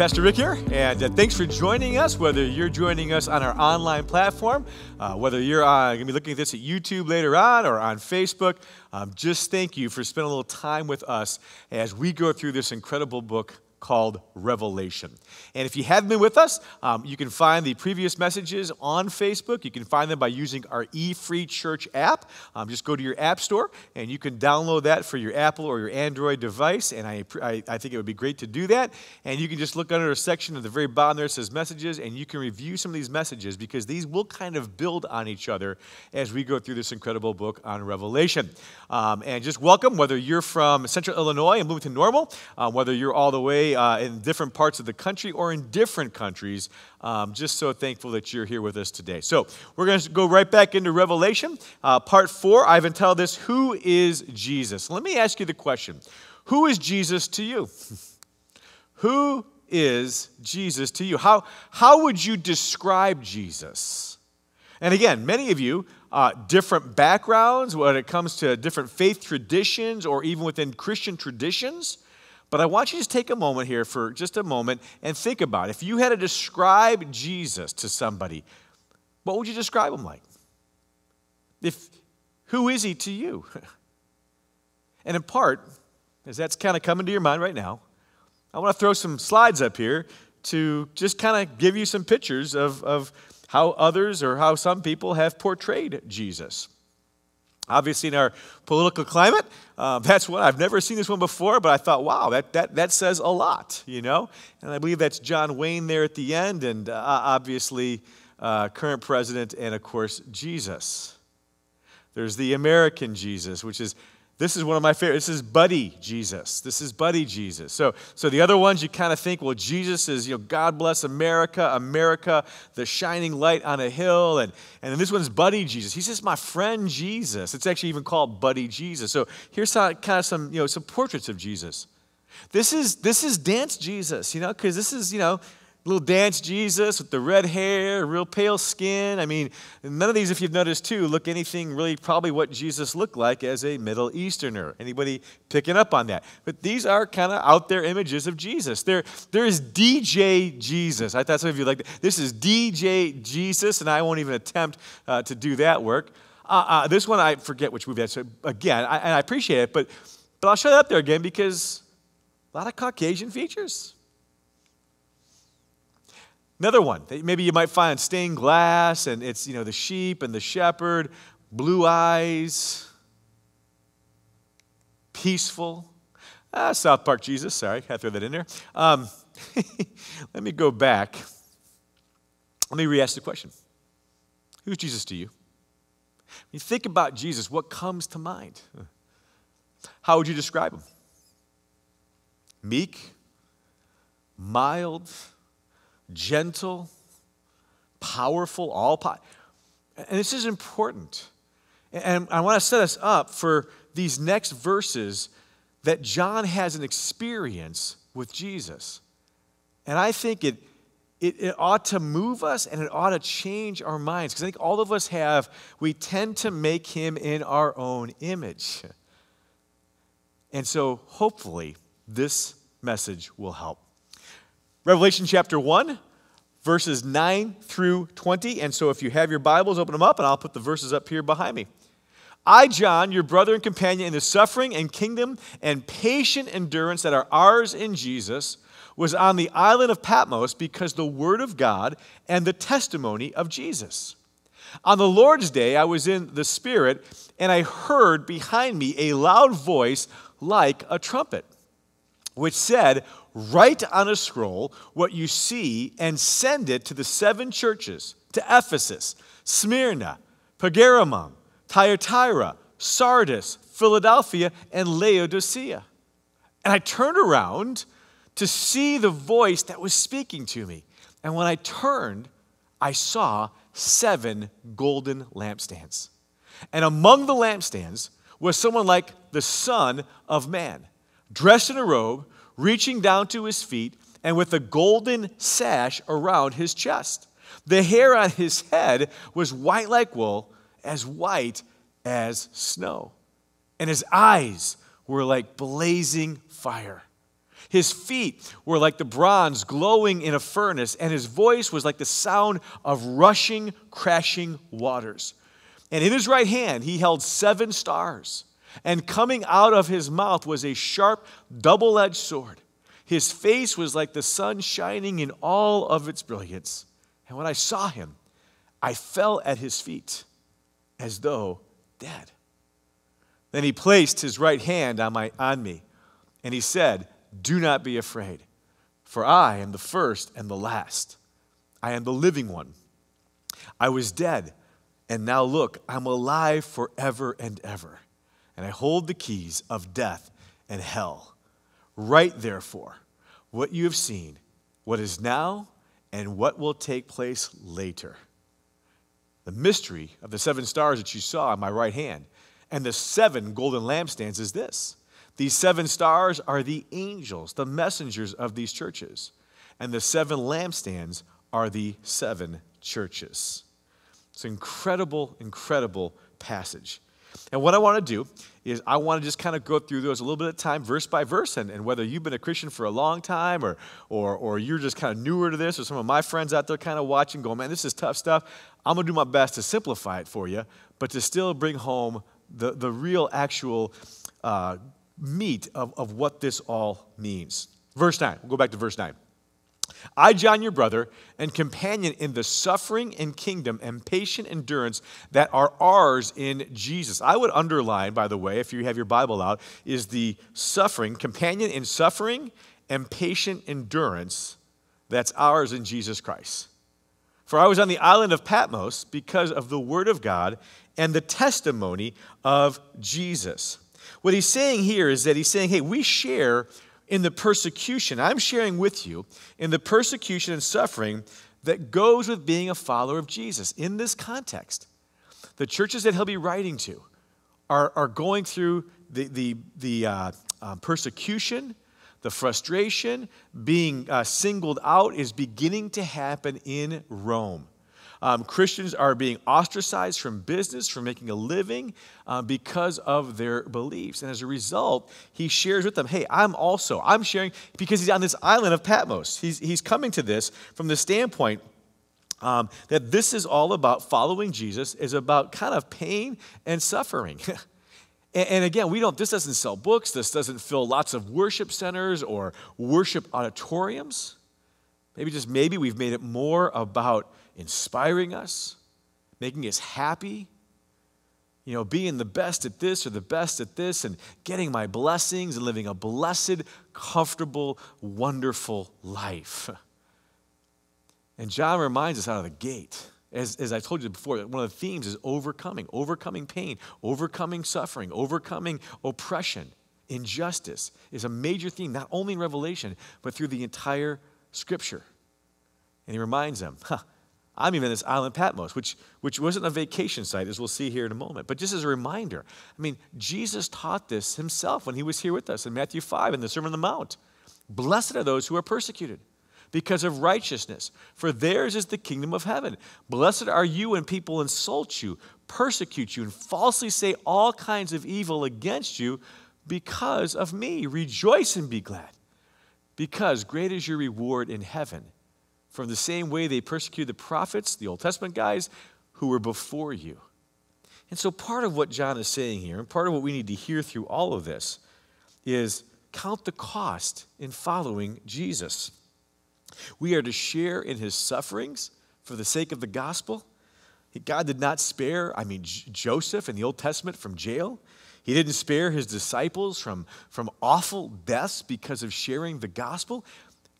Pastor Rick here, and uh, thanks for joining us. Whether you're joining us on our online platform, uh, whether you're uh, going to be looking at this at YouTube later on or on Facebook, um, just thank you for spending a little time with us as we go through this incredible book called Revelation. And if you haven't been with us, um, you can find the previous messages on Facebook. You can find them by using our eFree Church app. Um, just go to your app store and you can download that for your Apple or your Android device. And I, I, I think it would be great to do that. And you can just look under a section at the very bottom there that says messages and you can review some of these messages because these will kind of build on each other as we go through this incredible book on Revelation. Um, and just welcome whether you're from Central Illinois and moving to Normal, um, whether you're all the way uh, in different parts of the country or in different countries. Um, just so thankful that you're here with us today. So, we're going to go right back into Revelation, uh, part four. I've entitled this, Who is Jesus? Let me ask you the question Who is Jesus to you? Who is Jesus to you? How, how would you describe Jesus? And again, many of you, uh, different backgrounds when it comes to different faith traditions or even within Christian traditions. But I want you to just take a moment here for just a moment and think about it. if you had to describe Jesus to somebody, what would you describe him like? If who is he to you? and in part, as that's kind of coming to your mind right now, I want to throw some slides up here to just kind of give you some pictures of, of how others or how some people have portrayed Jesus. Obviously, in our political climate, uh, that's what I've never seen this one before, but I thought, wow, that, that, that says a lot, you know? And I believe that's John Wayne there at the end, and uh, obviously, uh, current president, and of course, Jesus. There's the American Jesus, which is this is one of my favorite. This is Buddy Jesus. This is Buddy Jesus. So, so the other ones you kind of think, well, Jesus is, you know, God bless America, America, the shining light on a hill. And, and this one's Buddy Jesus. He's just my friend Jesus. It's actually even called Buddy Jesus. So here's some, kind of some, you know, some portraits of Jesus. This is, this is dance Jesus, you know, because this is, you know, Little dance Jesus with the red hair, real pale skin. I mean, none of these, if you've noticed too, look anything really probably what Jesus looked like as a Middle Easterner. Anybody picking up on that? But these are kind of out there images of Jesus. There, there is DJ Jesus. I thought some of you like This is DJ Jesus, and I won't even attempt uh, to do that work. Uh, uh, this one, I forget which movie that's again, I, and I appreciate it, but, but I'll shut up there again because a lot of Caucasian features. Another one that maybe you might find stained glass, and it's, you know, the sheep and the shepherd, blue eyes, peaceful. Ah, South Park Jesus, sorry, I threw that in there. Um, let me go back. Let me re ask the question Who's Jesus to you? When you think about Jesus, what comes to mind? How would you describe him? Meek, mild, gentle, powerful, all powerful. And this is important. And I want to set us up for these next verses that John has an experience with Jesus. And I think it, it, it ought to move us and it ought to change our minds. Because I think all of us have, we tend to make him in our own image. And so hopefully this message will help. Revelation chapter 1, verses 9 through 20. And so if you have your Bibles, open them up, and I'll put the verses up here behind me. I, John, your brother and companion in the suffering and kingdom and patient endurance that are ours in Jesus, was on the island of Patmos because the word of God and the testimony of Jesus. On the Lord's day, I was in the Spirit, and I heard behind me a loud voice like a trumpet, which said, write on a scroll what you see and send it to the seven churches to Ephesus, Smyrna, Pergamum, Thyatira, Sardis, Philadelphia, and Laodicea. And I turned around to see the voice that was speaking to me. And when I turned, I saw seven golden lampstands. And among the lampstands was someone like the Son of Man, dressed in a robe reaching down to his feet, and with a golden sash around his chest. The hair on his head was white like wool, as white as snow. And his eyes were like blazing fire. His feet were like the bronze glowing in a furnace, and his voice was like the sound of rushing, crashing waters. And in his right hand, he held seven stars. And coming out of his mouth was a sharp, double edged sword. His face was like the sun shining in all of its brilliance. And when I saw him, I fell at his feet as though dead. Then he placed his right hand on, my, on me, and he said, Do not be afraid, for I am the first and the last. I am the living one. I was dead, and now look, I'm alive forever and ever and I hold the keys of death and hell. Write, therefore, what you have seen, what is now, and what will take place later. The mystery of the seven stars that you saw on my right hand and the seven golden lampstands is this. These seven stars are the angels, the messengers of these churches, and the seven lampstands are the seven churches. It's an incredible, incredible passage. And what I want to do is I want to just kind of go through those a little bit of time, verse by verse, and, and whether you've been a Christian for a long time or, or, or you're just kind of newer to this, or some of my friends out there kind of watching, going, man, this is tough stuff. I'm going to do my best to simplify it for you, but to still bring home the, the real actual uh, meat of, of what this all means. Verse 9, we'll go back to verse 9. I, John, your brother, and companion in the suffering and kingdom and patient endurance that are ours in Jesus. I would underline, by the way, if you have your Bible out, is the suffering, companion in suffering and patient endurance that's ours in Jesus Christ. For I was on the island of Patmos because of the word of God and the testimony of Jesus. What he's saying here is that he's saying, hey, we share in the persecution, I'm sharing with you, in the persecution and suffering that goes with being a follower of Jesus in this context. The churches that he'll be writing to are, are going through the, the, the uh, uh, persecution, the frustration, being uh, singled out is beginning to happen in Rome. Um, Christians are being ostracized from business, from making a living uh, because of their beliefs. And as a result, he shares with them, hey, I'm also, I'm sharing because he's on this island of Patmos. He's, he's coming to this from the standpoint um, that this is all about following Jesus, is about kind of pain and suffering. And, again, we don't, this doesn't sell books, this doesn't fill lots of worship centers or worship auditoriums. Maybe just maybe we've made it more about inspiring us, making us happy, you know, being the best at this or the best at this, and getting my blessings and living a blessed, comfortable, wonderful life. And John reminds us out of the gate, as, as I told you before, that one of the themes is overcoming, overcoming pain, overcoming suffering, overcoming oppression. Injustice is a major theme, not only in Revelation, but through the entire scripture. And he reminds them, huh, I'm even this island Patmos, which, which wasn't a vacation site, as we'll see here in a moment. But just as a reminder, I mean, Jesus taught this himself when he was here with us in Matthew 5 in the Sermon on the Mount. Blessed are those who are persecuted because of righteousness, for theirs is the kingdom of heaven. Blessed are you when people insult you, persecute you, and falsely say all kinds of evil against you because of me. Rejoice and be glad, because great is your reward in heaven from the same way they persecuted the prophets, the Old Testament guys, who were before you. And so, part of what John is saying here, and part of what we need to hear through all of this, is count the cost in following Jesus. We are to share in his sufferings for the sake of the gospel. God did not spare, I mean, J- Joseph in the Old Testament from jail. He didn't spare his disciples from, from awful deaths because of sharing the gospel.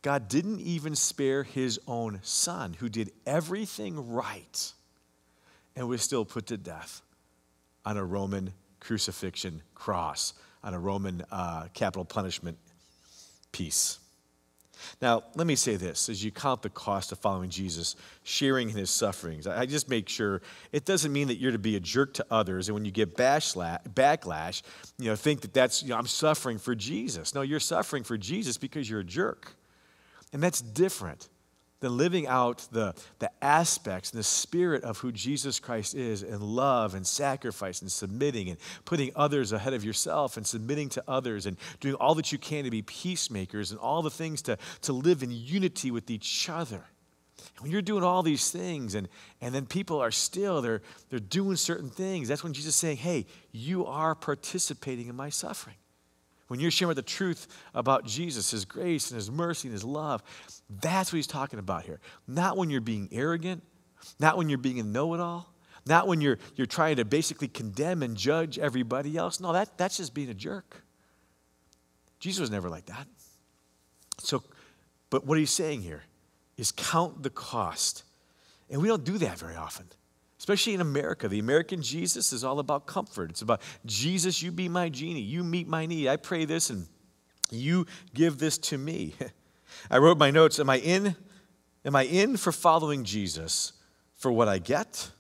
God didn't even spare his own son, who did everything right and was still put to death on a Roman crucifixion cross, on a Roman uh, capital punishment piece. Now, let me say this as you count the cost of following Jesus, sharing in his sufferings, I just make sure it doesn't mean that you're to be a jerk to others. And when you get backlash, you know, think that that's, you know, I'm suffering for Jesus. No, you're suffering for Jesus because you're a jerk. And that's different than living out the, the aspects and the spirit of who Jesus Christ is and love and sacrifice and submitting and putting others ahead of yourself and submitting to others and doing all that you can to be peacemakers and all the things to, to live in unity with each other. And when you're doing all these things and, and then people are still, they're, they're doing certain things, that's when Jesus is saying, hey, you are participating in my suffering when you're sharing the truth about Jesus, His grace and His mercy and His love, that's what He's talking about here. Not when you're being arrogant, not when you're being a know it all, not when you're, you're trying to basically condemn and judge everybody else. No, that, that's just being a jerk. Jesus was never like that. So, but what He's saying here is count the cost. And we don't do that very often especially in America. The American Jesus is all about comfort. It's about Jesus, you be my genie, you meet my need. I pray this and you give this to me. I wrote my notes, am I in am I in for following Jesus for what I get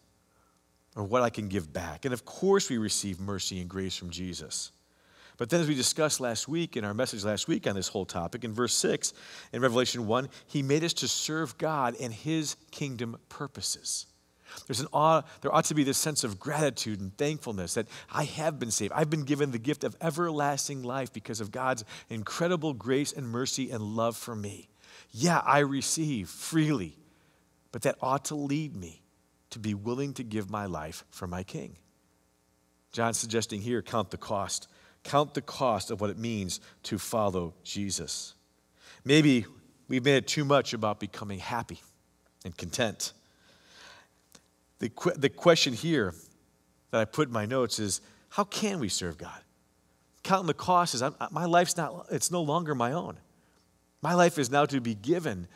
or what I can give back? And of course we receive mercy and grace from Jesus. But then, as we discussed last week in our message last week on this whole topic, in verse 6 in Revelation 1, he made us to serve God and his kingdom purposes. There's an awe, there ought to be this sense of gratitude and thankfulness that I have been saved. I've been given the gift of everlasting life because of God's incredible grace and mercy and love for me. Yeah, I receive freely, but that ought to lead me to be willing to give my life for my king. John's suggesting here count the cost. Count the cost of what it means to follow Jesus. Maybe we've made it too much about becoming happy and content. The, the question here that I put in my notes is how can we serve God? Counting the cost is I'm, my life's not, it's no longer my own. My life is now to be given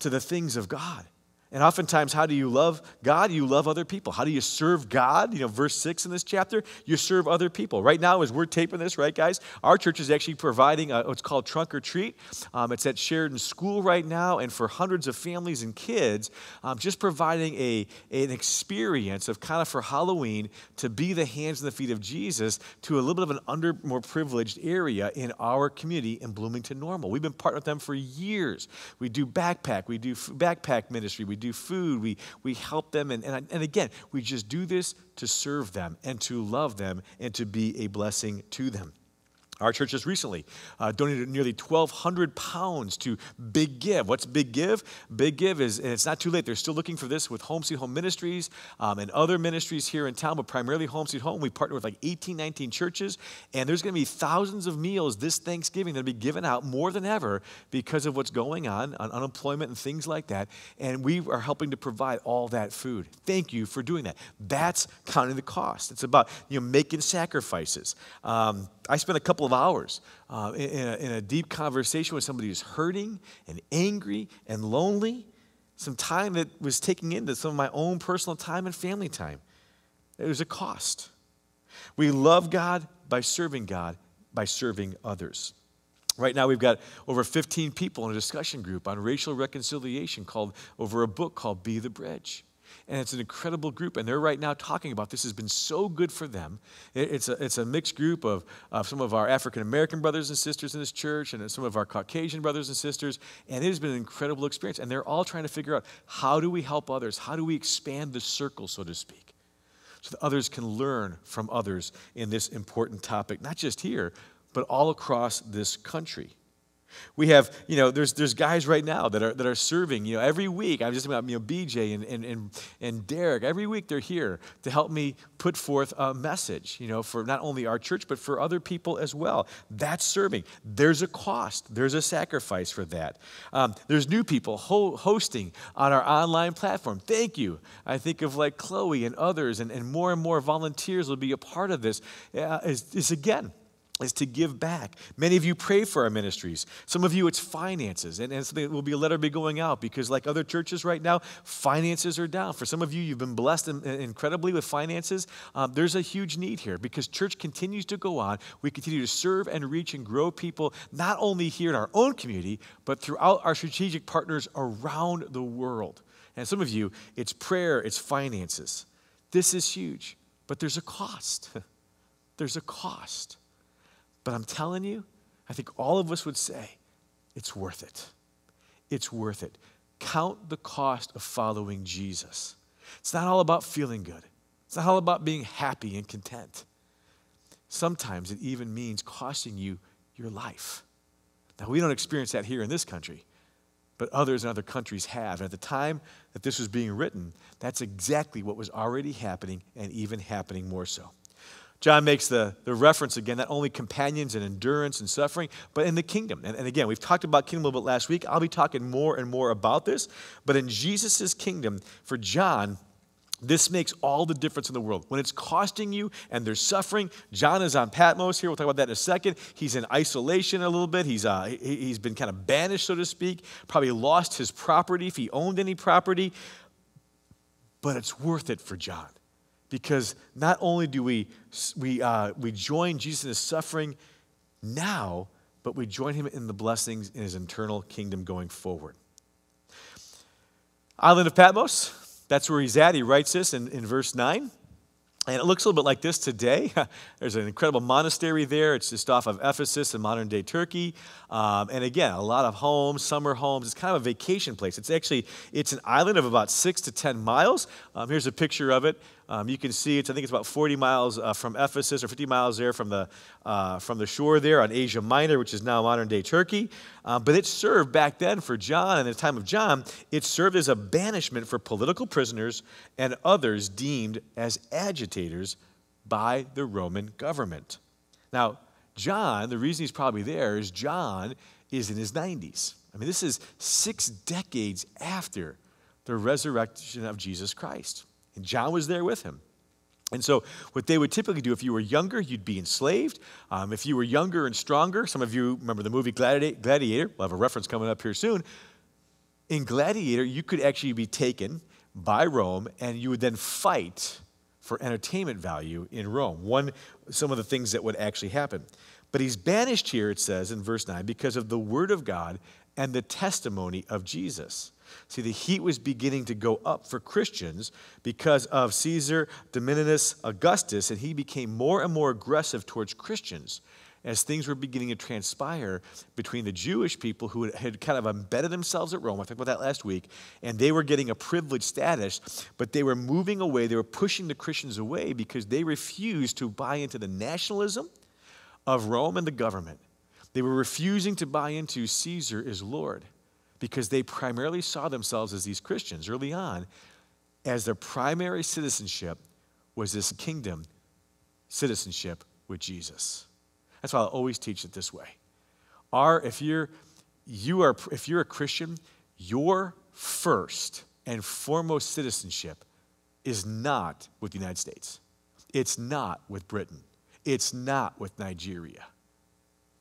to the things of God. And oftentimes, how do you love God? You love other people. How do you serve God? You know, verse 6 in this chapter, you serve other people. Right now, as we're taping this, right, guys, our church is actually providing a, what's called Trunk or Treat. Um, it's at Sheridan School right now, and for hundreds of families and kids, um, just providing a, an experience of kind of for Halloween to be the hands and the feet of Jesus to a little bit of an under, more privileged area in our community in Bloomington Normal. We've been partnering with them for years. We do backpack, we do backpack ministry, we do food, we, we help them. And, and, and again, we just do this to serve them and to love them and to be a blessing to them. Our church just recently uh, donated nearly 1,200 pounds to Big Give. What's Big Give? Big Give is, and it's not too late. They're still looking for this with Home Sweet Home Ministries um, and other ministries here in town, but primarily Home Sweet Home. We partner with like 18, 19 churches, and there's going to be thousands of meals this Thanksgiving that'll be given out more than ever because of what's going on on unemployment and things like that. And we are helping to provide all that food. Thank you for doing that. That's counting the cost. It's about you know making sacrifices. Um, I spent a couple of hours uh, in, a, in a deep conversation with somebody who's hurting and angry and lonely, some time that was taking into some of my own personal time and family time. It was a cost. We love God by serving God, by serving others. Right now, we've got over 15 people in a discussion group on racial reconciliation called over a book called Be the Bridge. And it's an incredible group. And they're right now talking about this has been so good for them. It's a, it's a mixed group of, of some of our African American brothers and sisters in this church and some of our Caucasian brothers and sisters. And it has been an incredible experience. And they're all trying to figure out how do we help others? How do we expand the circle, so to speak? So that others can learn from others in this important topic, not just here, but all across this country. We have, you know, there's, there's guys right now that are, that are serving, you know, every week. I'm just about, you know, BJ and, and, and, and Derek. Every week they're here to help me put forth a message, you know, for not only our church, but for other people as well. That's serving. There's a cost, there's a sacrifice for that. Um, there's new people ho- hosting on our online platform. Thank you. I think of like Chloe and others, and, and more and more volunteers will be a part of this. Uh, it's, it's again, is to give back. Many of you pray for our ministries. Some of you, it's finances. And, and something will be a letter be going out because, like other churches right now, finances are down. For some of you, you've been blessed in, in, incredibly with finances. Um, there's a huge need here because church continues to go on. We continue to serve and reach and grow people, not only here in our own community, but throughout our strategic partners around the world. And some of you, it's prayer, it's finances. This is huge, but there's a cost. there's a cost. But I'm telling you, I think all of us would say, it's worth it. It's worth it. Count the cost of following Jesus. It's not all about feeling good, it's not all about being happy and content. Sometimes it even means costing you your life. Now, we don't experience that here in this country, but others in other countries have. And at the time that this was being written, that's exactly what was already happening and even happening more so. John makes the, the reference again not only companions and endurance and suffering, but in the kingdom. And, and again, we've talked about kingdom a little bit last week. I'll be talking more and more about this. But in Jesus' kingdom, for John, this makes all the difference in the world. When it's costing you and there's suffering, John is on Patmos here. We'll talk about that in a second. He's in isolation a little bit. He's, uh, he's been kind of banished, so to speak, probably lost his property if he owned any property. But it's worth it for John because not only do we, we, uh, we join Jesus in his suffering now, but we join him in the blessings in his eternal kingdom going forward. Island of Patmos, that's where he's at. He writes this in, in verse 9. And it looks a little bit like this today. There's an incredible monastery there. It's just off of Ephesus in modern day Turkey. Um, and again, a lot of homes, summer homes. It's kind of a vacation place. It's actually, it's an island of about six to 10 miles. Um, here's a picture of it. Um, you can see it's, I think it's about 40 miles uh, from Ephesus or 50 miles there from the, uh, from the shore there on Asia Minor, which is now modern day Turkey. Uh, but it served back then for John, in the time of John, it served as a banishment for political prisoners and others deemed as agitators by the Roman government. Now, John, the reason he's probably there is John is in his 90s. I mean, this is six decades after the resurrection of Jesus Christ. And John was there with him. And so, what they would typically do if you were younger, you'd be enslaved. Um, if you were younger and stronger, some of you remember the movie Gladiator, we'll have a reference coming up here soon. In Gladiator, you could actually be taken by Rome and you would then fight for entertainment value in Rome. One, some of the things that would actually happen. But he's banished here, it says in verse 9, because of the word of God and the testimony of Jesus. See, the heat was beginning to go up for Christians because of Caesar Dominus Augustus, and he became more and more aggressive towards Christians as things were beginning to transpire between the Jewish people who had kind of embedded themselves at Rome. I talked about that last week, and they were getting a privileged status, but they were moving away. They were pushing the Christians away because they refused to buy into the nationalism of Rome and the government. They were refusing to buy into Caesar is Lord because they primarily saw themselves as these Christians early on, as their primary citizenship was this kingdom citizenship with Jesus. That's why I always teach it this way. Our, if you're, you are, if you're a Christian, your first and foremost citizenship is not with the United States. It's not with Britain. It's not with Nigeria.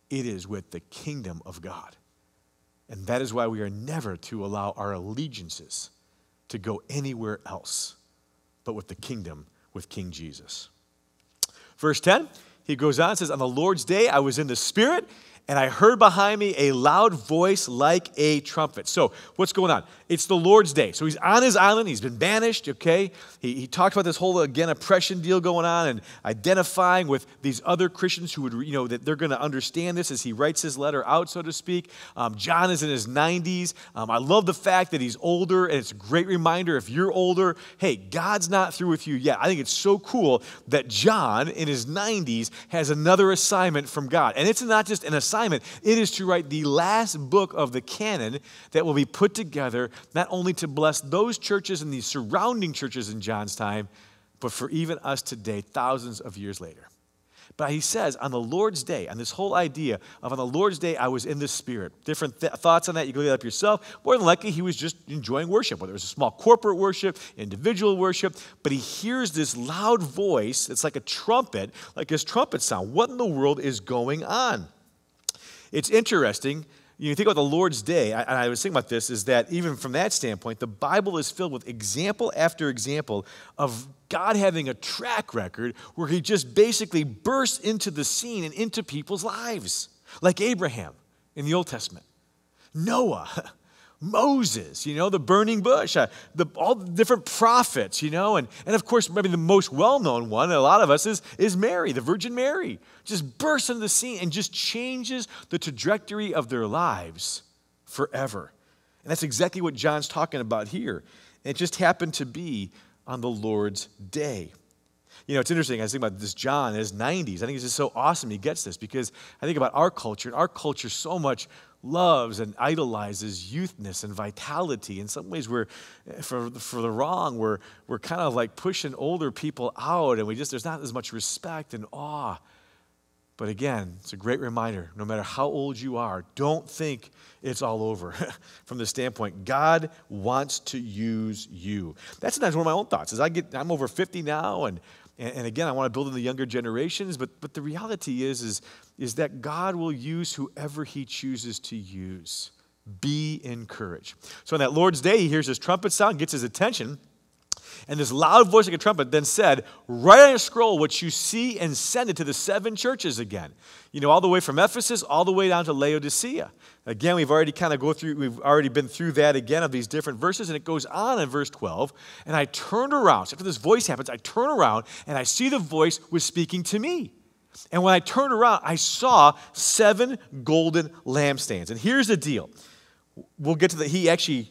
It is with the kingdom of God. And that is why we are never to allow our allegiances to go anywhere else but with the kingdom, with King Jesus. Verse 10, he goes on and says, On the Lord's day I was in the Spirit, and I heard behind me a loud voice like a trumpet. So, what's going on? It's the Lord's day. So, he's on his island. He's been banished, okay? He, he about this whole, again, oppression deal going on and identifying with these other Christians who would, you know, that they're going to understand this as he writes his letter out, so to speak. Um, John is in his 90s. Um, I love the fact that he's older, and it's a great reminder if you're older, hey, God's not through with you yet. I think it's so cool that John, in his 90s, has another assignment from God. And it's not just an assignment assignment. It is to write the last book of the canon that will be put together not only to bless those churches and the surrounding churches in John's time, but for even us today, thousands of years later. But he says, on the Lord's day, on this whole idea of on the Lord's day, I was in the Spirit. Different th- thoughts on that, you can look that up yourself. More than likely, he was just enjoying worship, whether it was a small corporate worship, individual worship. But he hears this loud voice It's like a trumpet, like his trumpet sound. What in the world is going on? It's interesting. You think about the Lord's Day, and I was thinking about this, is that even from that standpoint, the Bible is filled with example after example of God having a track record where He just basically bursts into the scene and into people's lives, like Abraham in the Old Testament, Noah Moses, you know, the burning bush, uh, the, all the different prophets, you know, and, and of course, maybe the most well known one, a lot of us, is, is Mary, the Virgin Mary, just bursts into the scene and just changes the trajectory of their lives forever. And that's exactly what John's talking about here. And it just happened to be on the Lord's day. You know, it's interesting. I think about this John in his 90s. I think it's just so awesome he gets this because I think about our culture, and our culture so much loves and idolizes youthness and vitality. In some ways, we're, eh, for, for the wrong, we're, we're kind of like pushing older people out, and we just, there's not as much respect and awe. But again, it's a great reminder no matter how old you are, don't think it's all over from the standpoint God wants to use you. That's sometimes one of my own thoughts. As I get I'm over 50 now and and, and again, I want to build in the younger generations, but, but the reality is, is, is that God will use whoever he chooses to use. Be encouraged. So on that Lord's day, he hears his trumpet sound, gets his attention and this loud voice like a trumpet then said, Write on a scroll what you see and send it to the seven churches again. You know, all the way from Ephesus, all the way down to Laodicea. Again, we've already kind of go through, we've already been through that again of these different verses, and it goes on in verse 12. And I turned around. So after this voice happens, I turn around and I see the voice was speaking to me. And when I turned around, I saw seven golden lampstands. And here's the deal. We'll get to the, he actually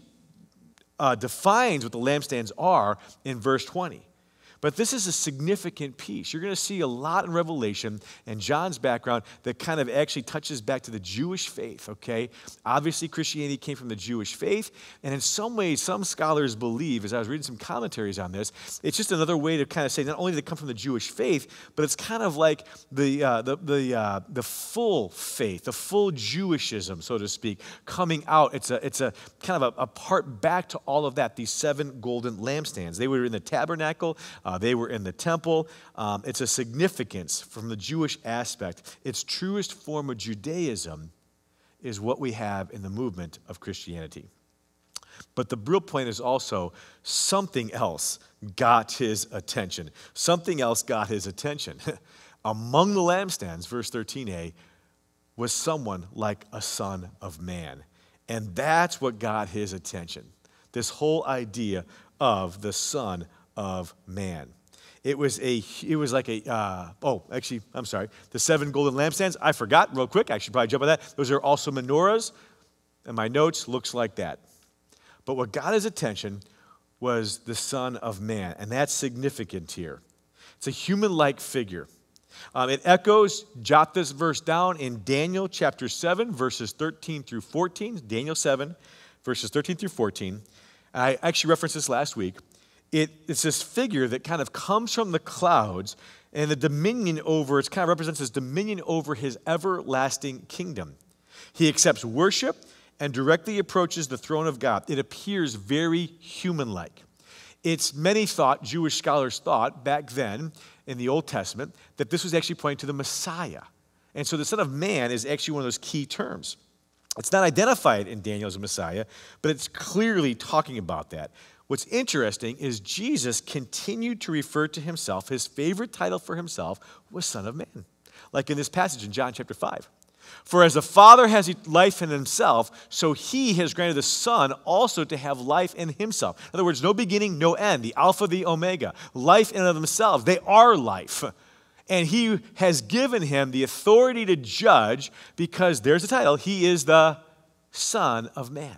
uh, defines what the lampstands are in verse 20. But this is a significant piece. You're going to see a lot in Revelation and John's background that kind of actually touches back to the Jewish faith, okay? Obviously, Christianity came from the Jewish faith. And in some ways, some scholars believe, as I was reading some commentaries on this, it's just another way to kind of say not only did it come from the Jewish faith, but it's kind of like the, uh, the, the, uh, the full faith, the full Jewishism, so to speak, coming out. It's a, it's a kind of a, a part back to all of that, these seven golden lampstands. They were in the tabernacle. Uh, they were in the temple. Um, it's a significance from the Jewish aspect. Its truest form of Judaism is what we have in the movement of Christianity. But the real point is also something else got his attention. Something else got his attention. Among the lampstands, verse 13a, was someone like a son of man. And that's what got his attention. This whole idea of the son of man. It was a, it was like a, uh, oh, actually, I'm sorry. The seven golden lampstands, I forgot real quick. I should probably jump on that. Those are also menorahs. And my notes looks like that. But what got his attention was the Son of Man. And that's significant here. It's a human like figure. Um, it echoes, jot this verse down in Daniel chapter 7, verses 13 through 14. Daniel 7, verses 13 through 14. I actually referenced this last week. It, it's this figure that kind of comes from the clouds and the dominion over, it kind of represents his dominion over his everlasting kingdom. He accepts worship and directly approaches the throne of God. It appears very human like. It's many thought, Jewish scholars thought back then in the Old Testament, that this was actually pointing to the Messiah. And so the Son of Man is actually one of those key terms. It's not identified in Daniel as a Messiah, but it's clearly talking about that. What's interesting is Jesus continued to refer to himself, his favorite title for himself was Son of Man, like in this passage in John chapter 5. For as the Father has life in himself, so he has granted the Son also to have life in himself. In other words, no beginning, no end, the Alpha, the Omega, life in and of themselves. They are life. And he has given him the authority to judge because there's a title, he is the Son of Man.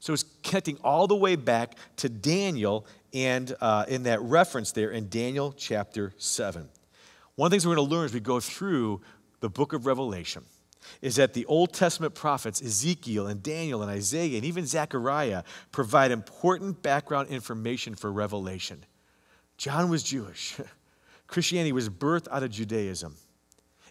So it's connecting all the way back to Daniel and uh, in that reference there in Daniel chapter 7. One of the things we're going to learn as we go through the book of Revelation is that the Old Testament prophets, Ezekiel and Daniel and Isaiah and even Zechariah, provide important background information for Revelation. John was Jewish, Christianity was birthed out of Judaism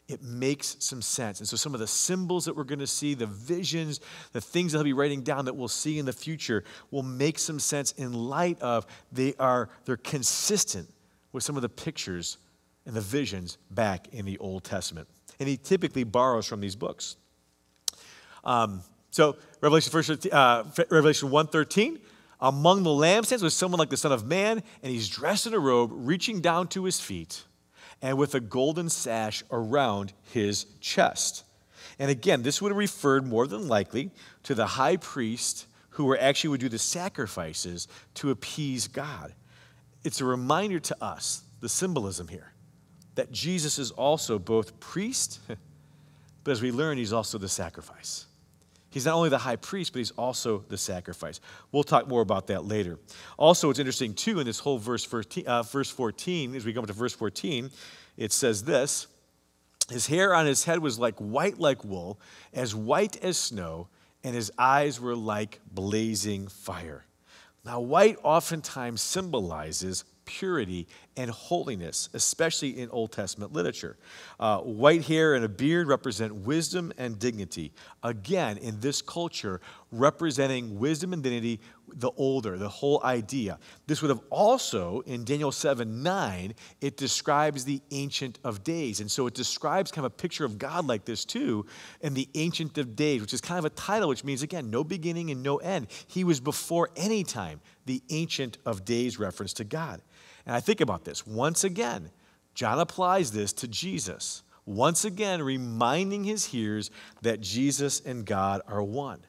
it makes some sense. And so, some of the symbols that we're going to see, the visions, the things that I'll be writing down that we'll see in the future will make some sense in light of they are they're consistent with some of the pictures and the visions back in the Old Testament. And he typically borrows from these books. Um, so, Revelation, first, uh, Revelation 13, among the lampstands was someone like the Son of Man, and he's dressed in a robe, reaching down to his feet and with a golden sash around his chest. And again, this would have referred more than likely to the high priest who were actually would do the sacrifices to appease God. It's a reminder to us, the symbolism here, that Jesus is also both priest, but as we learn, he's also the sacrifice. He's not only the high priest, but he's also the sacrifice. We'll talk more about that later. Also, it's interesting, too, in this whole verse 14, uh, verse 14 as we come to verse 14, it says this His hair on his head was like white, like wool, as white as snow, and his eyes were like blazing fire. Now, white oftentimes symbolizes purity and holiness, especially in Old Testament literature. Uh, white hair and a beard represent wisdom and dignity. Again, in this culture, representing wisdom and dignity, the older, the whole idea. This would have also, in Daniel 7 9, it describes the Ancient of Days. And so it describes kind of a picture of God like this too, in the Ancient of Days, which is kind of a title, which means, again, no beginning and no end. He was before any time, the Ancient of Days reference to God. And I think about this once again, John applies this to Jesus, once again reminding his hearers that Jesus and God are one.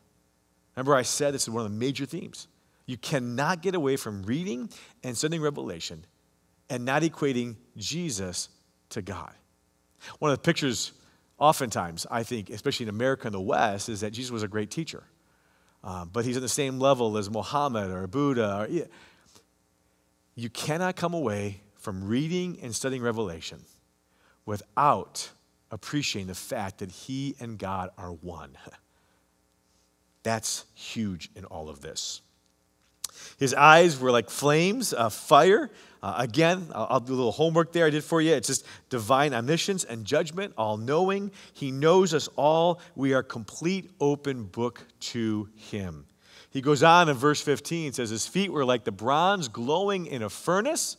Remember, I said this is one of the major themes. You cannot get away from reading and studying Revelation and not equating Jesus to God. One of the pictures, oftentimes, I think, especially in America and the West, is that Jesus was a great teacher. Um, but he's on the same level as Muhammad or Buddha. Or, you cannot come away from reading and studying Revelation without appreciating the fact that he and God are one. That's huge in all of this. His eyes were like flames, uh, fire. Uh, again, I'll, I'll, do a little homework there I did for you. It's just divine omniscience and judgment, all knowing. He knows us all. We are complete open book to him. He goes on in verse 15, says, His feet were like the bronze glowing in a furnace,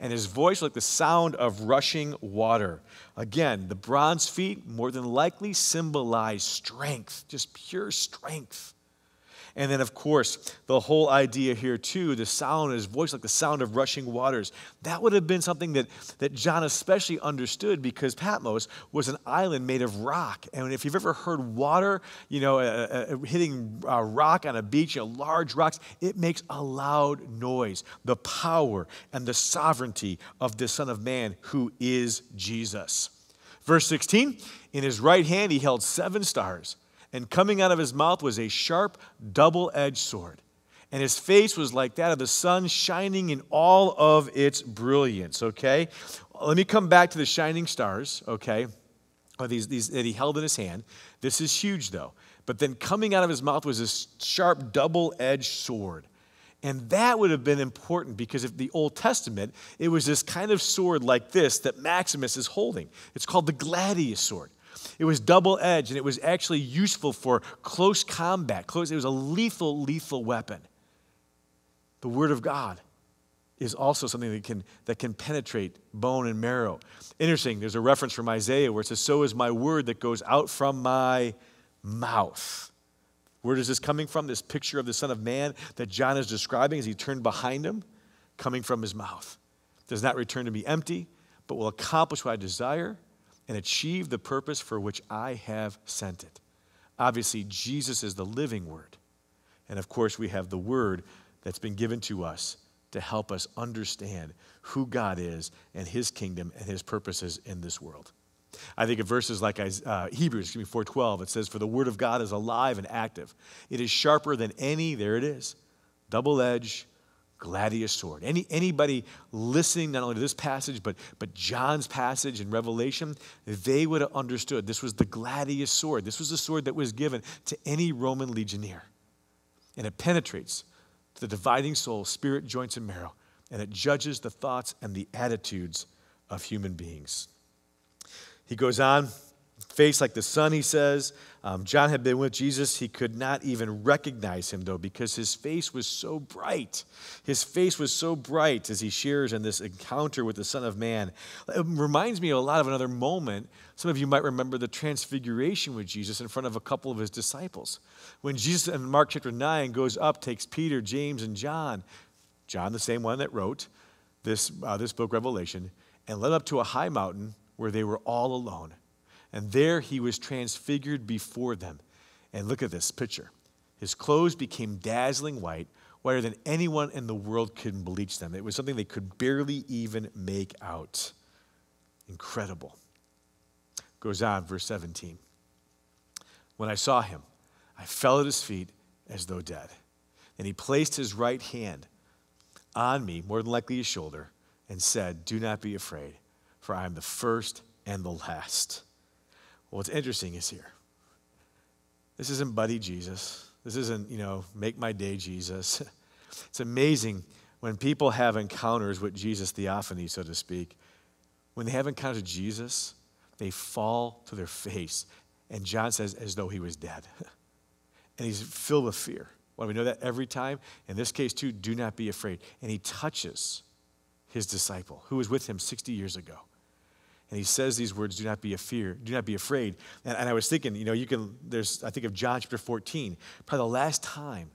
and his voice like the sound of rushing water. Again, the bronze feet more than likely symbolize strength, just pure strength. And then, of course, the whole idea here, too, the sound his voice, like the sound of rushing waters. That would have been something that, that John especially understood because Patmos was an island made of rock. And if you've ever heard water, you know, uh, uh, uh hitting a rock on a beach, you know, large rocks, it makes a loud noise. The power and the sovereignty of the Son of Man who is Jesus. Verse 16, in his right hand he held seven stars and coming out of his mouth was a sharp, double edged sword. And his face was like that of the sun shining in all of its brilliance, okay? Let me come back to the shining stars, okay? Or these, these that he held in his hand. This is huge, though. But then coming out of his mouth was this sharp, double edged sword. And that would have been important because if the Old Testament, it was this kind of sword like this that Maximus is holding. It's called the gladius sword. It was double edged and it was actually useful for close combat. Close, it was a lethal, lethal weapon. The Word of God is also something that can, that can penetrate bone and marrow. Interesting, there's a reference from Isaiah where it says, So is my word that goes out from my mouth. Where is this coming from? This picture of the Son of Man that John is describing as he turned behind him, coming from his mouth. Does not return to me empty, but will accomplish what I desire and achieve the purpose for which I have sent it. Obviously, Jesus is the living word. And of course, we have the word that's been given to us to help us understand who God is and his kingdom and his purposes in this world. I think of verses like uh, Hebrews, 412, it says, For the word of God is alive and active. It is sharper than any, there it is, double edged Gladius sword. Any, anybody listening not only to this passage, but, but John's passage in Revelation, they would have understood this was the Gladius sword. This was the sword that was given to any Roman legionnaire. And it penetrates to the dividing soul, spirit, joints, and marrow, and it judges the thoughts and the attitudes of human beings. He goes on, face like the sun, he says, um, John had been with Jesus. He could not even recognize him, though, because his face was so bright. His face was so bright as he shares in this encounter with the Son of Man. It reminds me a lot of another moment. Some of you might remember the transfiguration with Jesus in front of a couple of his disciples. When Jesus in Mark chapter 9 goes up, takes Peter, James, and John, John, the same one that wrote this, uh, this book, Revelation, and led up to a high mountain where they were all alone. And there he was transfigured before them. And look at this picture. His clothes became dazzling white, whiter than anyone in the world could bleach them. It was something they could barely even make out. Incredible. Goes on, verse 17. When I saw him, I fell at his feet as though dead. And he placed his right hand on me, more than likely his shoulder, and said, Do not be afraid, for I am the first and the last. Well, what's interesting is here. This isn't buddy Jesus. This isn't, you know, make my day Jesus. It's amazing when people have encounters with Jesus, theophany, so to speak. When they have encountered Jesus, they fall to their face. And John says, as though he was dead. and he's filled with fear. do we know that every time. In this case, too, do not be afraid. And he touches his disciple who was with him 60 years ago. And he says these words, do not be a fear. do not be afraid. And, and I was thinking, you know, you can, there's, I think of John chapter 14, probably the last time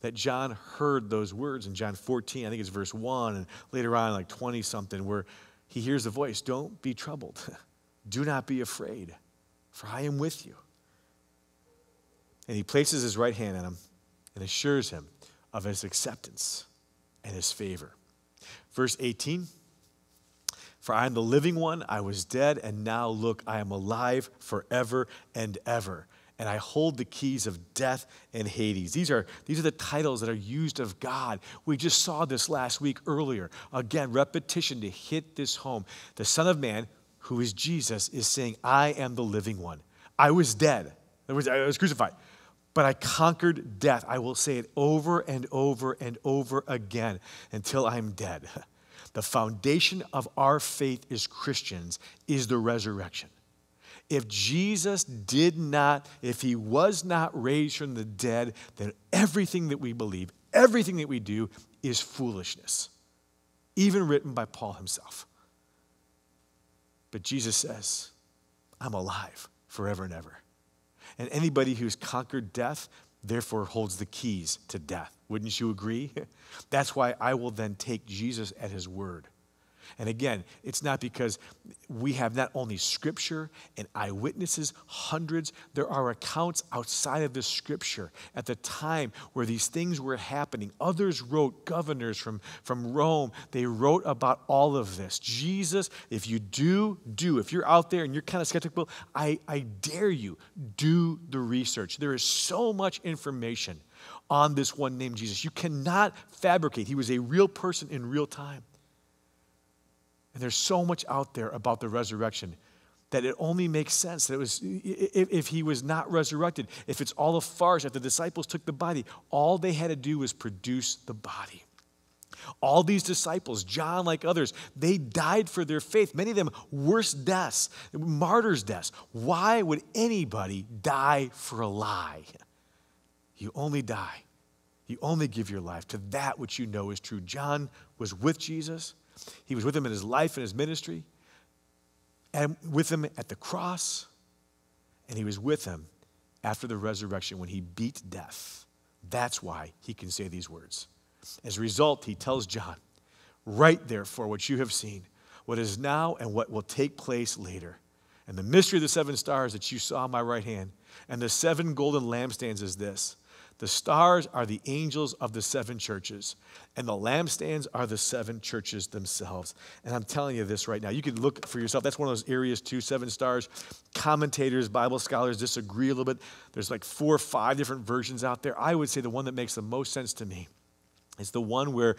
that John heard those words in John 14, I think it's verse 1, and later on, like 20 something, where he hears the voice, Don't be troubled, do not be afraid, for I am with you. And he places his right hand on him and assures him of his acceptance and his favor. Verse 18 for I am the living one, I was dead, and now look, I am alive forever and ever. And I hold the keys of death and Hades. These are, these are the titles that are used of God. We just saw this last week earlier. Again, repetition to hit this home. The Son of Man, who is Jesus, is saying, I am the living one. I was dead. I was, I was crucified but I conquered death. I will say it over and over and over again until I'm dead. The foundation of our faith as Christians is the resurrection. If Jesus did not, if he was not raised from the dead, then everything that we believe, everything that we do is foolishness, even written by Paul himself. But Jesus says, I'm alive forever and ever. And anybody who's conquered death, therefore holds the keys to death. Wouldn't you agree? That's why I will then take Jesus at his word. And again, it's not because we have not only scripture and eyewitnesses, hundreds, there are accounts outside of the scripture at the time where these things were happening. Others wrote, governors from, from Rome, they wrote about all of this. Jesus, if you do, do. If you're out there and you're kind of skeptical, I, I dare you, do the research. There is so much information on this one named Jesus. You cannot fabricate. He was a real person in real time. And there's so much out there about the resurrection that it only makes sense that it was if, if he was not resurrected, if it's all a farce, if the disciples took the body, all they had to do was produce the body. All these disciples, John like others, they died for their faith. Many of them worse deaths, martyrs' deaths. Why would anybody die for a lie? You only die. You only give your life to that which you know is true. John was with Jesus. He was with him in his life and his ministry, and with him at the cross, and he was with him after the resurrection when he beat death. That's why he can say these words. As a result, he tells John, Write therefore what you have seen, what is now, and what will take place later. And the mystery of the seven stars that you saw in my right hand, and the seven golden lampstands is this the stars are the angels of the seven churches, and the lampstands are the seven churches themselves. And I'm telling you this right now. You can look for yourself. That's one of those areas, too, seven stars. Commentators, Bible scholars disagree a little bit. There's like four or five different versions out there. I would say the one that makes the most sense to me is the one where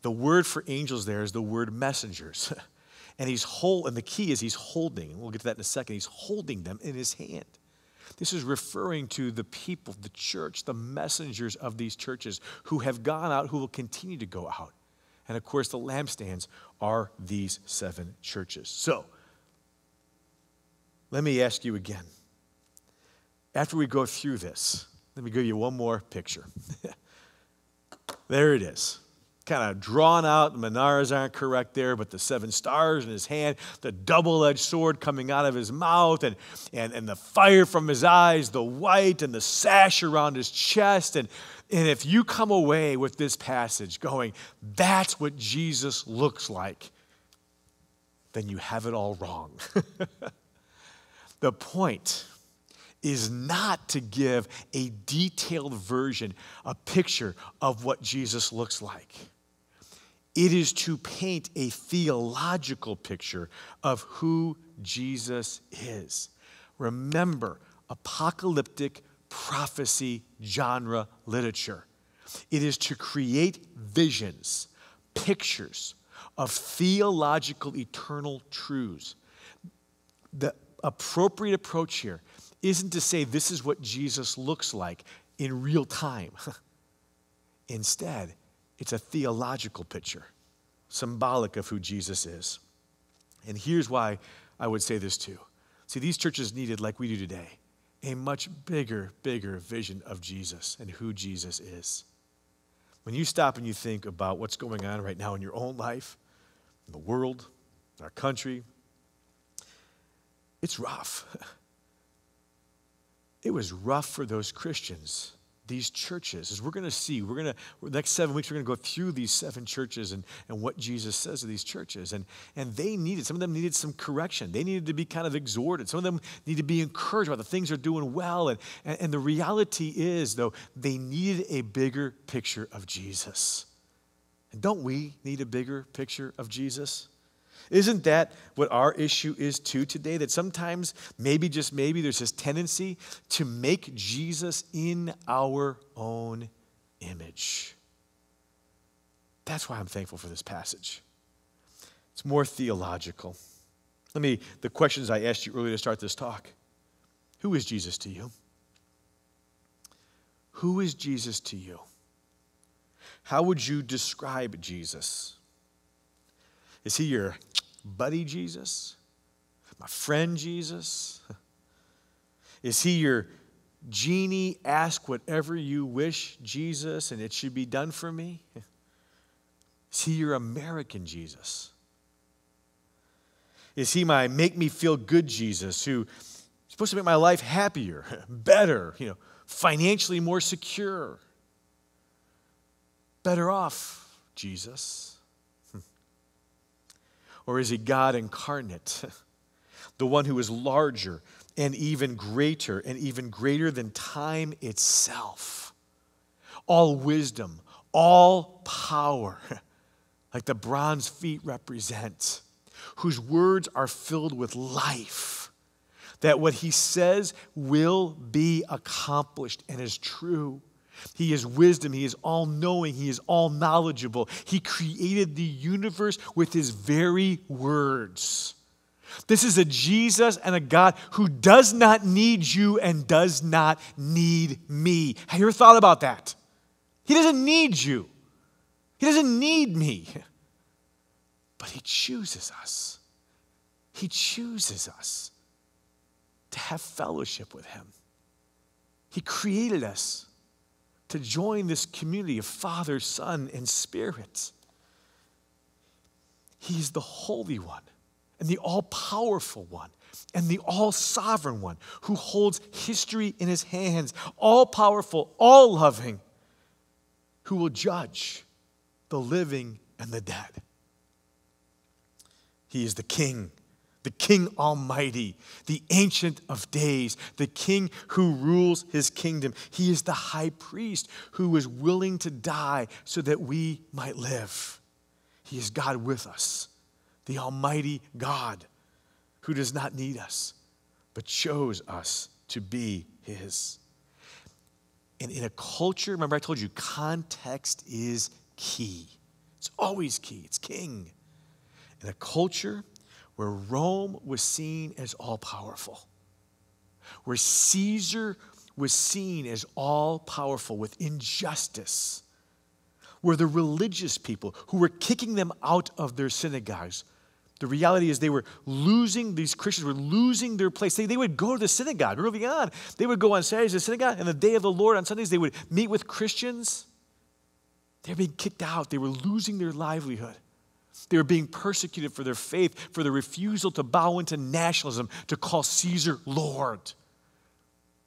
the word for angels there is the word messengers. and he's whole, and the key is he's holding, and we'll get to that in a second. He's holding them in his hand. This is referring to the people, the church, the messengers of these churches who have gone out, who will continue to go out. And of course, the lampstands are these seven churches. So, let me ask you again. After we go through this, let me give you one more picture. there it is kind of drawn out. The menorahs aren't correct there, but the seven stars in his hand, the double edged sword coming out of his mouth, and, and, and the fire from his eyes, the white, and the sash around his chest. And, and if you come away with this passage going, that's what Jesus looks like, then you have it all wrong. the point is not to give a detailed version, a picture of what Jesus looks like. It is to paint a theological picture of who Jesus is. Remember, apocalyptic prophecy genre literature. It is to create visions, pictures of theological eternal truths. The appropriate approach here isn't to say this is what Jesus looks like in real time. Instead, it's a theological picture, symbolic of who Jesus is. And here's why I would say this too. See, these churches needed, like we do today, a much bigger, bigger vision of Jesus and who Jesus is. When you stop and you think about what's going on right now in your own life, in the world, in our country, it's rough. It was rough for those Christians these churches. As we're going to see, we're going to, next seven weeks, we're going to go through these seven churches and, and what Jesus says to these churches. And, and they needed, some of them needed some correction. They needed to be kind of exhorted. Some of them need to be encouraged about the things they're doing well. And, and, and the reality is, though, they needed a bigger picture of Jesus. And don't we need a bigger picture of Jesus? Isn't that what our issue is too today? That sometimes, maybe just maybe, there's this tendency to make Jesus in our own image. That's why I'm thankful for this passage. It's more theological. Let me, the questions I asked you earlier to start this talk Who is Jesus to you? Who is Jesus to you? How would you describe Jesus? Is he your buddy Jesus? My friend Jesus? Is he your genie? Ask whatever you wish, Jesus, and it should be done for me? Is he your American Jesus? Is he my make me feel good Jesus who's supposed to make my life happier, better, you know, financially more secure, better off, Jesus? Or is he God incarnate, the one who is larger and even greater and even greater than time itself? All wisdom, all power, like the bronze feet represent, whose words are filled with life, that what he says will be accomplished and is true he is wisdom. He is all knowing. He is all knowledgeable. He created the universe with his very words. This is a Jesus and a God who does not need you and does not need me. Have you ever thought about that? He doesn't need you, He doesn't need me. But He chooses us. He chooses us to have fellowship with Him. He created us to join this community of Father, Son, and Spirit. He's the Holy One and the all powerful one and the all sovereign one who holds history in his hands, all powerful, all loving, who will judge the living and the dead. He is the King the King Almighty, the Ancient of Days, the King who rules his kingdom. He is the high priest who is willing to die so that we might live. He is God with us, the Almighty God who does not need us, but chose us to be his. And in a culture, remember I told you, context is key. It's always key, it's king. In a culture, where Rome was seen as all powerful, where Caesar was seen as all powerful with injustice, where the religious people who were kicking them out of their synagogues. The reality is, they were losing, these Christians were losing their place. They, they would go to the synagogue early on. They would go on Saturdays to the synagogue, and the day of the Lord on Sundays, they would meet with Christians. They were being kicked out, they were losing their livelihood. They were being persecuted for their faith, for their refusal to bow into nationalism, to call Caesar Lord.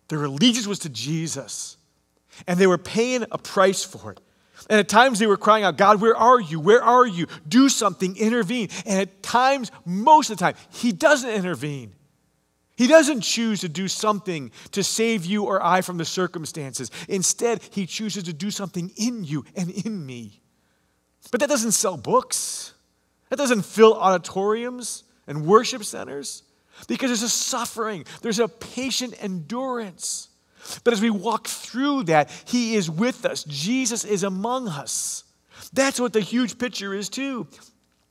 Their allegiance was to Jesus, and they were paying a price for it. And at times they were crying out, God, where are you? Where are you? Do something, intervene. And at times, most of the time, He doesn't intervene. He doesn't choose to do something to save you or I from the circumstances. Instead, He chooses to do something in you and in me. But that doesn't sell books. That doesn't fill auditoriums and worship centers because there's a suffering, there's a patient endurance. But as we walk through that, He is with us, Jesus is among us. That's what the huge picture is, too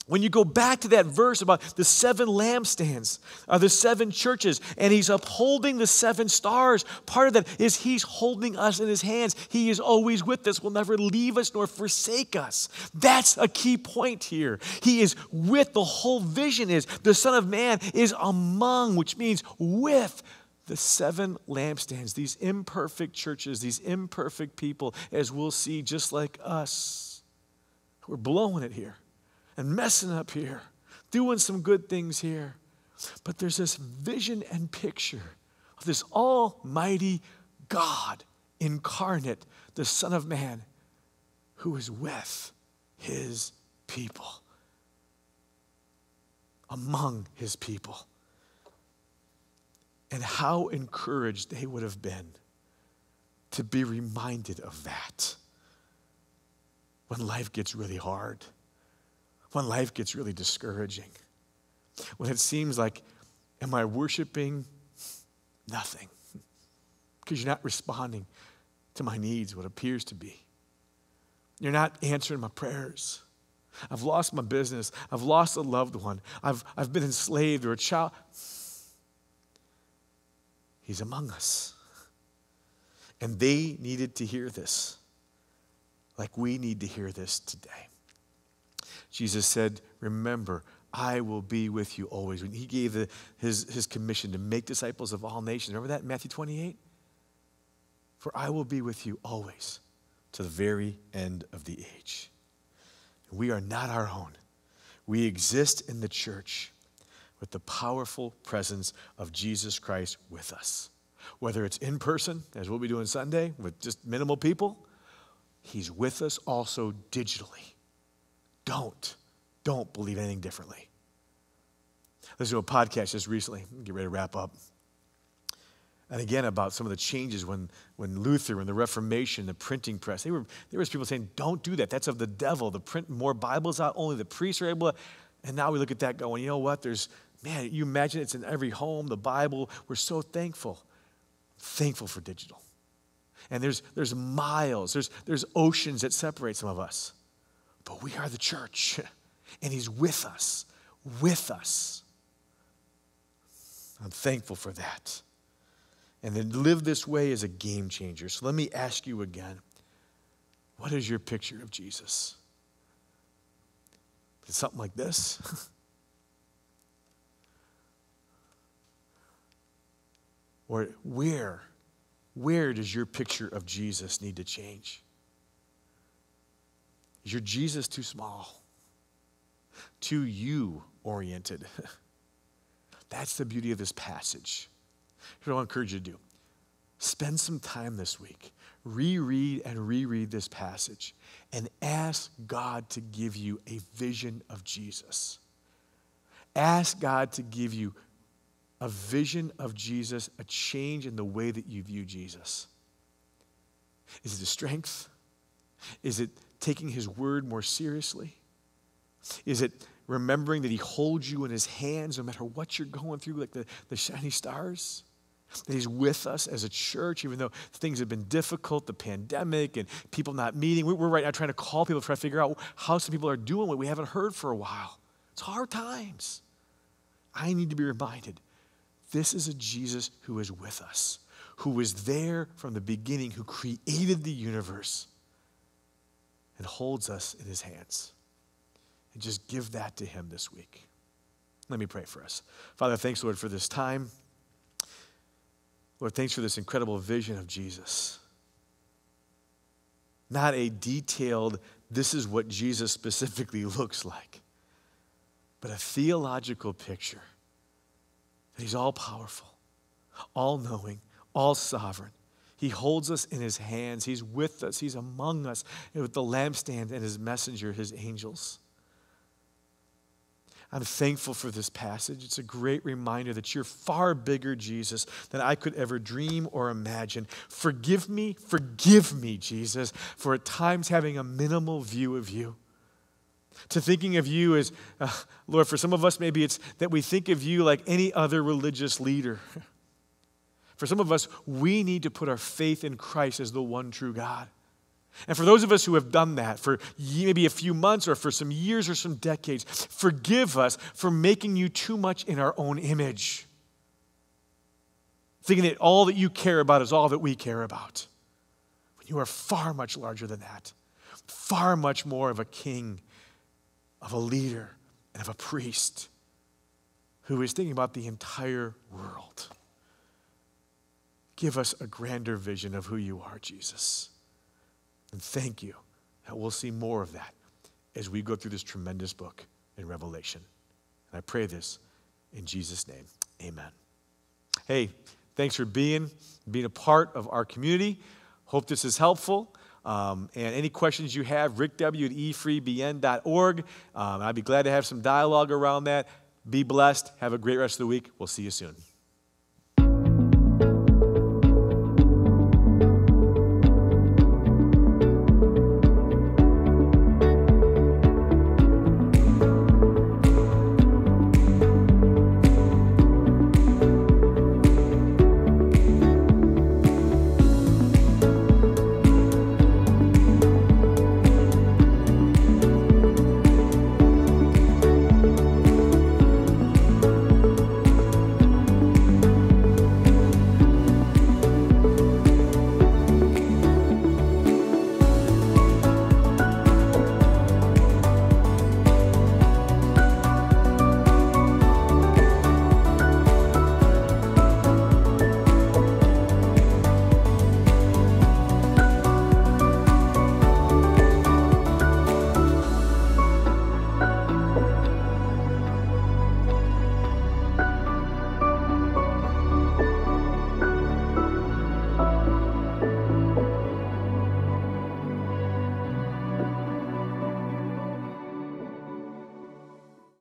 when you go back to that verse about the seven lampstands, uh, the seven churches, and he's upholding the seven stars, part of that is he's holding us in his hands. He is always with us, will never leave us nor forsake us. That's a key point here. He is with, the whole vision is the Son of Man is among, which means with the seven lampstands, these imperfect churches, these imperfect people, as we'll see, just like us. We're blowing it here and messing up here, doing some good things here. But there's this vision and picture of this almighty God incarnate, the Son of Man, who is with his people, among his people. And how encouraged they would have been to be reminded of that when life gets really hard when life gets really discouraging, when it seems like, am I worshiping nothing? Because you're not responding to my needs, what appears to be. You're not answering my prayers. I've lost my business. I've lost a loved one. I've, I've been enslaved or a child. He's among us. And they needed to hear this, like we need to hear this today. Jesus said, Remember, I will be with you always. When he gave the, his, his commission to make disciples of all nations, remember that in Matthew 28? For I will be with you always to the very end of the age. We are not our own. We exist in the church with the powerful presence of Jesus Christ with us. Whether it's in person, as we'll be doing Sunday, with just minimal people, He's with us also digitally don't, don't believe anything differently. Listen to a podcast just recently, get ready to wrap up. And again, about some of the changes when, when Luther and the Reformation, the printing press, they were, there was people saying, don't do that. That's of the devil. The print more Bibles out, only the priests are able to. And now we look at that going, you know what? There's, man, you imagine it's in every home, the Bible. We're so thankful. Thankful for digital. And there's, there's miles, there's, there's oceans that separate some of us. But we are the church, and He's with us, with us. I'm thankful for that. And then live this way is a game changer. So let me ask you again what is your picture of Jesus? Is something like this? or where? Where does your picture of Jesus need to change? Is your Jesus too small? Too you oriented? That's the beauty of this passage. Here's what I encourage you to do spend some time this week, reread and reread this passage, and ask God to give you a vision of Jesus. Ask God to give you a vision of Jesus, a change in the way that you view Jesus. Is it the strength? Is it taking His word more seriously? Is it remembering that He holds you in His hands no matter what you're going through, like the, the shiny stars? That He's with us as a church, even though things have been difficult, the pandemic and people not meeting. We're right now trying to call people, trying to figure out how some people are doing what we haven't heard for a while. It's hard times. I need to be reminded this is a Jesus who is with us, who was there from the beginning, who created the universe and holds us in his hands. And just give that to him this week. Let me pray for us. Father, thanks, Lord, for this time. Lord, thanks for this incredible vision of Jesus. Not a detailed, this is what Jesus specifically looks like, but a theological picture that he's all powerful, all knowing, all sovereign, he holds us in his hands. He's with us. He's among us with the lampstand and his messenger, his angels. I'm thankful for this passage. It's a great reminder that you're far bigger, Jesus, than I could ever dream or imagine. Forgive me, forgive me, Jesus, for at times having a minimal view of you. To thinking of you as, uh, Lord, for some of us, maybe it's that we think of you like any other religious leader. For some of us, we need to put our faith in Christ as the one true God. And for those of us who have done that for maybe a few months or for some years or some decades, forgive us for making you too much in our own image. Thinking that all that you care about is all that we care about. When you are far much larger than that, far much more of a king, of a leader, and of a priest who is thinking about the entire world. Give us a grander vision of who you are, Jesus. And thank you that we'll see more of that as we go through this tremendous book in Revelation. And I pray this in Jesus' name. Amen. Hey, thanks for being, being a part of our community. Hope this is helpful. Um, and any questions you have, rickw at efreebn.org. Um, I'd be glad to have some dialogue around that. Be blessed. Have a great rest of the week. We'll see you soon.